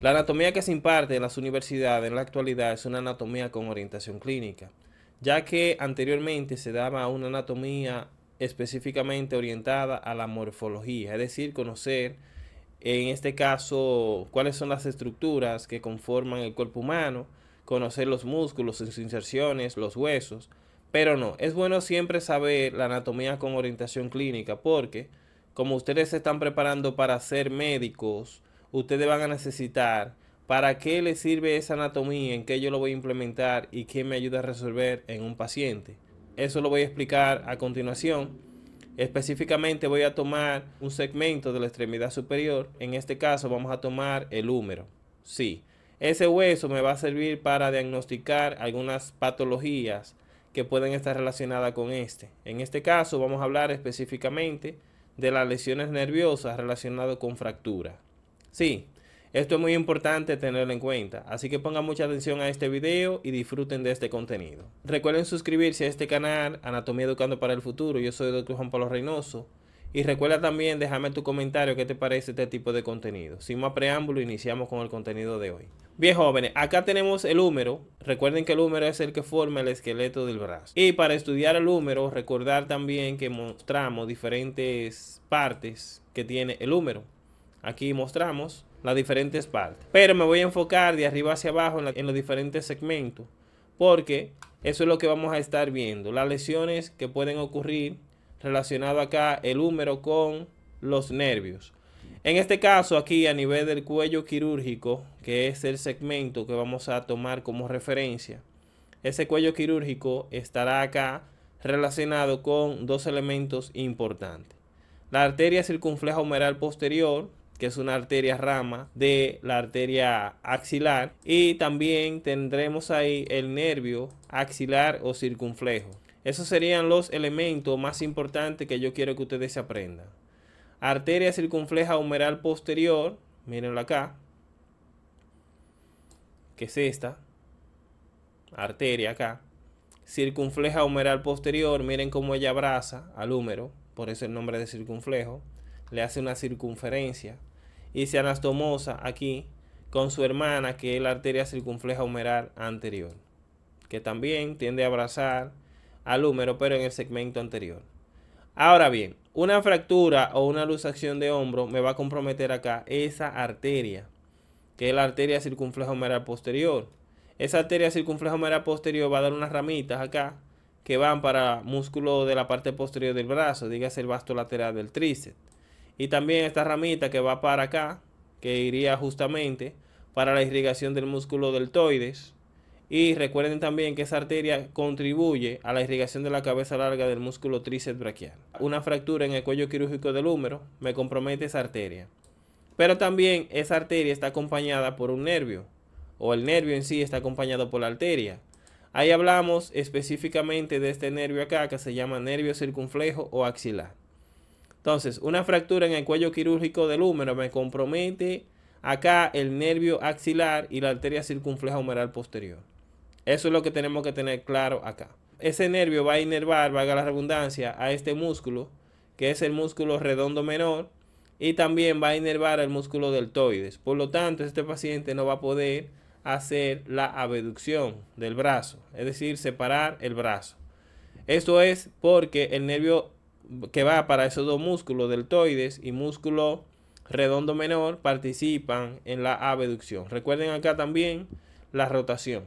La anatomía que se imparte en las universidades en la actualidad es una anatomía con orientación clínica, ya que anteriormente se daba una anatomía específicamente orientada a la morfología, es decir, conocer en este caso cuáles son las estructuras que conforman el cuerpo humano, conocer los músculos, sus inserciones, los huesos, pero no, es bueno siempre saber la anatomía con orientación clínica porque como ustedes se están preparando para ser médicos, ustedes van a necesitar, para qué les sirve esa anatomía, en qué yo lo voy a implementar y qué me ayuda a resolver en un paciente. Eso lo voy a explicar a continuación. Específicamente voy a tomar un segmento de la extremidad superior. En este caso vamos a tomar el húmero. Sí, ese hueso me va a servir para diagnosticar algunas patologías que pueden estar relacionadas con este. En este caso vamos a hablar específicamente de las lesiones nerviosas relacionadas con fracturas. Sí, esto es muy importante tenerlo en cuenta, así que pongan mucha atención a este video y disfruten de este contenido. Recuerden suscribirse a este canal, Anatomía Educando para el Futuro, yo soy doctor Dr. Juan Pablo Reynoso. Y recuerda también dejarme tu comentario qué te parece este tipo de contenido. Sin más preámbulo, iniciamos con el contenido de hoy. Bien jóvenes, acá tenemos el húmero. Recuerden que el húmero es el que forma el esqueleto del brazo. Y para estudiar el húmero, recordar también que mostramos diferentes partes que tiene el húmero. Aquí mostramos las diferentes partes. Pero me voy a enfocar de arriba hacia abajo en, los diferentes segmentos. Porque eso es lo que vamos a estar viendo. Las lesiones que pueden ocurrir relacionado acá el húmero con los nervios. En este caso aquí a nivel del cuello quirúrgico, que es el segmento que vamos a tomar como referencia, ese cuello quirúrgico estará acá relacionado con dos elementos importantes. La arteria circunfleja humeral posterior, que es una arteria rama de la arteria axilar. Y también tendremos ahí el nervio axilar o circunflejo. Esos serían los elementos más importantes que yo quiero que ustedes aprendan. Arteria circunfleja humeral posterior, mírenlo acá, que es esta, arteria acá. Circunfleja humeral posterior, miren cómo ella abraza al húmero, por eso el nombre de circunflejo. Le hace una circunferencia y se anastomosa aquí con su hermana, que es la arteria circunfleja humeral anterior, que también tiende a abrazar al húmero, pero en el segmento anterior. Ahora bien, una fractura o una luxación de hombro me va a comprometer acá esa arteria, que es la arteria circunfleja humeral posterior. Esa arteria circunfleja humeral posterior va a dar unas ramitas acá que van para músculo de la parte posterior del brazo, dígase el vasto lateral del tríceps. Y también esta ramita que va para acá, que iría justamente para la irrigación del músculo deltoides. Y recuerden también que esa arteria contribuye a la irrigación de la cabeza larga del músculo tríceps braquial. Una fractura en el cuello quirúrgico del húmero me compromete esa arteria. Pero también esa arteria está acompañada por un nervio, o el nervio en sí está acompañado por la arteria. Ahí hablamos específicamente de este nervio acá que se llama nervio circunflejo o axilar. Entonces, una fractura en el cuello quirúrgico del húmero me compromete acá el nervio axilar y la arteria circunfleja humeral posterior. Eso es lo que tenemos que tener claro acá. Ese nervio va a inervar, valga la redundancia, a este músculo, que es el músculo redondo menor, y también va a inervar el músculo deltoides. Por lo tanto, este paciente no va a poder hacer la abducción del brazo, es decir, separar el brazo. Esto es porque el nervio que va para esos dos músculos, deltoides y músculo redondo menor, participan en la abducción. Recuerden acá también la rotación.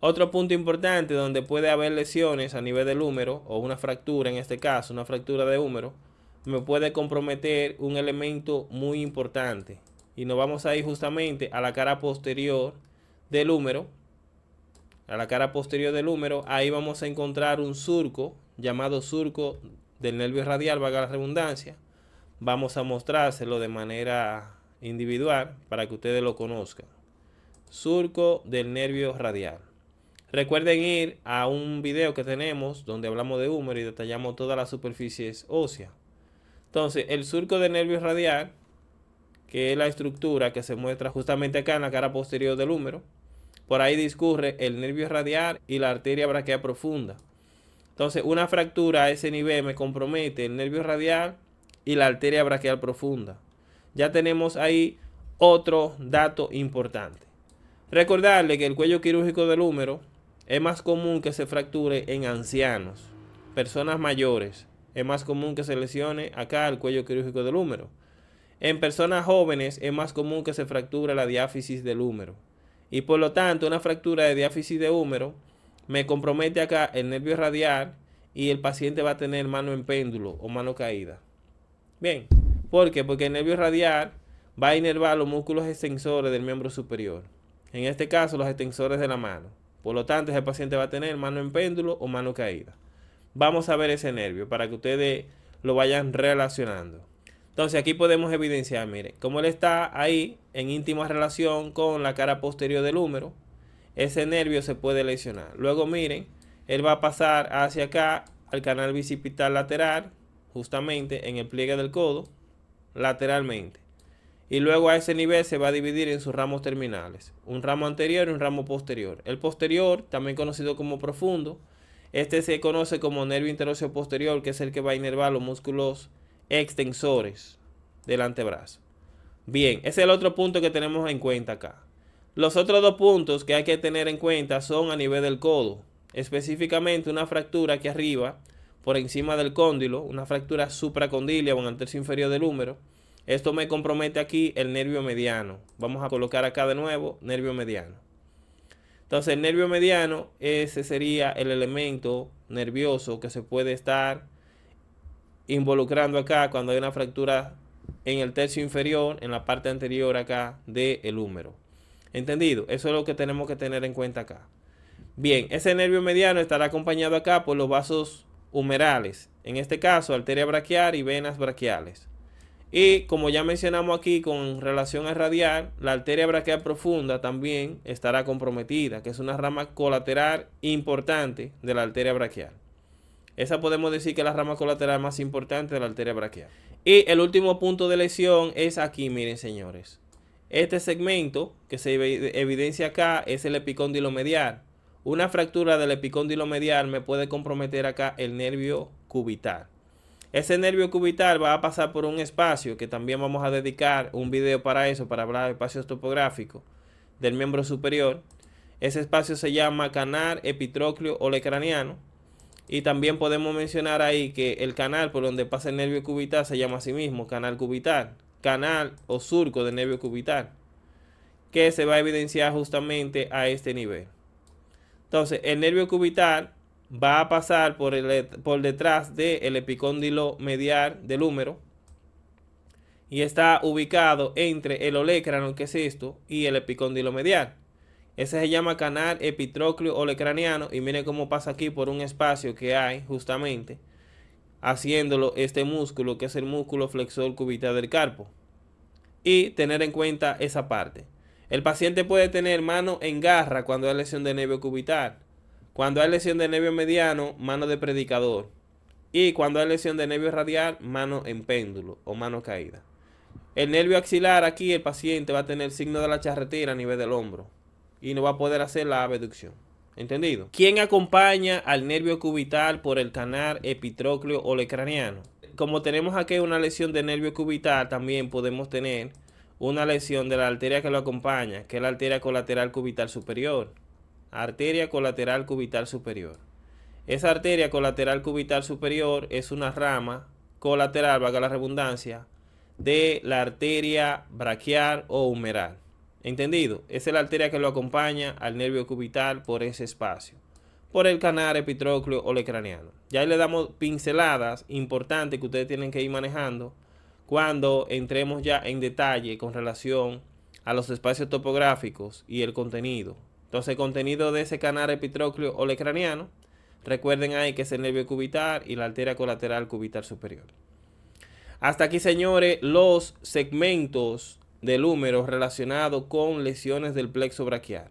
Otro punto importante donde puede haber lesiones a nivel del húmero o una fractura, en este caso, una fractura de húmero, me puede comprometer un elemento muy importante. Y nos vamos a ir justamente a la cara posterior del húmero. A la cara posterior del húmero, ahí vamos a encontrar un surco llamado surco del nervio radial, a la redundancia, vamos a mostrárselo de manera individual para que ustedes lo conozcan. Surco del nervio radial. Recuerden ir a un video que tenemos donde hablamos de húmero y detallamos todas las superficies óseas. Entonces, el surco del nervio radial, que es la estructura que se muestra justamente acá en la cara posterior del húmero, por ahí discurre el nervio radial y la arteria braquea profunda. Entonces, una fractura a ese nivel me compromete el nervio radial y la arteria braquial profunda. Ya tenemos ahí otro dato importante. Recordarle que el cuello quirúrgico del húmero es más común que se fracture en ancianos, personas mayores. Es más común que se lesione acá el cuello quirúrgico del húmero. En personas jóvenes es más común que se fracture la diáfisis del húmero. Y por lo tanto, una fractura de diáfisis de húmero me compromete acá el nervio radial y el paciente va a tener mano en péndulo o mano caída. Bien, ¿por qué? Porque el nervio radial va a inervar los músculos extensores del miembro superior. En este caso, los extensores de la mano. Por lo tanto, ese paciente va a tener mano en péndulo o mano caída. Vamos a ver ese nervio para que ustedes lo vayan relacionando. Entonces aquí podemos evidenciar, mire cómo él está ahí en íntima relación con la cara posterior del húmero ese nervio se puede lesionar. Luego miren, él va a pasar hacia acá al canal bicipital lateral, justamente en el pliegue del codo, lateralmente. Y luego a ese nivel se va a dividir en sus ramos terminales, un ramo anterior y un ramo posterior. El posterior, también conocido como profundo, este se conoce como nervio interóseo posterior, que es el que va a inervar los músculos extensores del antebrazo. Bien, ese es el otro punto que tenemos en cuenta acá. Los otros dos puntos que hay que tener en cuenta son a nivel del codo, específicamente una fractura aquí arriba, por encima del cóndilo, una fractura supracondilia o en el tercio inferior del húmero. Esto me compromete aquí el nervio mediano. Vamos a colocar acá de nuevo nervio mediano. Entonces el nervio mediano, ese sería el elemento nervioso que se puede estar involucrando acá cuando hay una fractura en el tercio inferior, en la parte anterior acá del húmero. ¿Entendido? Eso es lo que tenemos que tener en cuenta acá. Bien, ese nervio mediano estará acompañado acá por los vasos humerales. En este caso, arteria braquial y venas braquiales. Y como ya mencionamos aquí con relación al radial, la arteria braquial profunda también estará comprometida, que es una rama colateral importante de la arteria braquial. Esa podemos decir que es la rama colateral más importante de la arteria braquial. Y el último punto de lesión es aquí, miren señores. Este segmento que se evidencia acá es el epicóndilo medial. Una fractura del epicóndilo medial me puede comprometer acá el nervio cubital. Ese nervio cubital va a pasar por un espacio que también vamos a dedicar un video para eso, para hablar de espacios topográficos del miembro superior. Ese espacio se llama canal epitrócleo olecraniano. Y también podemos mencionar ahí que el canal por donde pasa el nervio cubital se llama a sí mismo canal cubital canal o surco del nervio cubital que se va a evidenciar justamente a este nivel. Entonces, el nervio cubital va a pasar por, por detrás del epicóndilo medial del húmero y está ubicado entre el olecrano, que es esto, y el epicóndilo medial. Ese se llama canal epitrócleo olecraniano y miren cómo pasa aquí por un espacio que hay justamente haciéndolo este músculo que es el músculo flexor cubital del carpo. Y tener en cuenta esa parte. El paciente puede tener mano en garra cuando hay lesión de nervio cubital. Cuando hay lesión de nervio mediano, mano de predicador. Y cuando hay lesión de nervio radial, mano en péndulo o mano caída. El nervio axilar aquí el paciente va a tener signo de la charretera a nivel del hombro y no va a poder hacer la abducción. ¿Entendido? ¿Quién acompaña al nervio cubital por el canal epitrócleo olecraniano? Como tenemos aquí una lesión de nervio cubital, también podemos tener una lesión de la arteria que lo acompaña, que es la arteria colateral cubital superior. Arteria colateral cubital superior. Esa arteria colateral cubital superior es una rama colateral, valga la redundancia, de la arteria braquial o humeral. ¿Entendido? Esa es la arteria que lo acompaña al nervio cubital por ese espacio, por el canal epitrócleo o Ya ahí le damos pinceladas importantes que ustedes tienen que ir manejando cuando entremos ya en detalle con relación a los espacios topográficos y el contenido. Entonces, el contenido de ese canal epitrócleo o recuerden ahí que es el nervio cubital y la arteria colateral cubital superior. Hasta aquí, señores, los segmentos del húmero relacionado con lesiones del plexo braquial.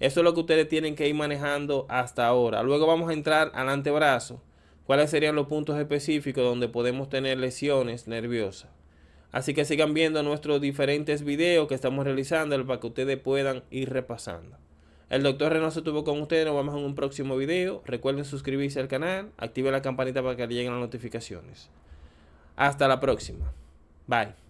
Eso es lo que ustedes tienen que ir manejando hasta ahora. Luego vamos a entrar al antebrazo. ¿Cuáles serían los puntos específicos donde podemos tener lesiones nerviosas? Así que sigan viendo nuestros diferentes videos que estamos realizando para que ustedes puedan ir repasando. El doctor renato se tuvo con ustedes. Nos vemos en un próximo video. Recuerden suscribirse al canal. Activen la campanita para que le lleguen las notificaciones. Hasta la próxima. Bye.